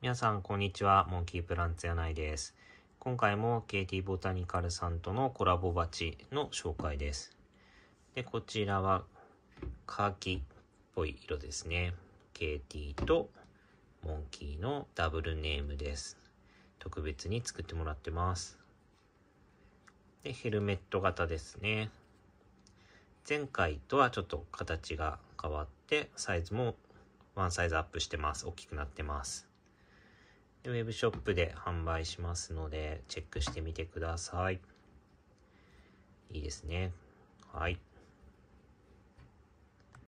皆さん、こんにちは。モンキープランツ柳井です。今回も KT ボタニカルさんとのコラボ鉢の紹介です。で、こちらは、カーキっぽい色ですね。KT とモンキーのダブルネームです。特別に作ってもらってます。で、ヘルメット型ですね。前回とはちょっと形が変わって、サイズもワンサイズアップしてます。大きくなってます。ウェブショップで販売しますので、チェックしてみてください。いいですね。はい。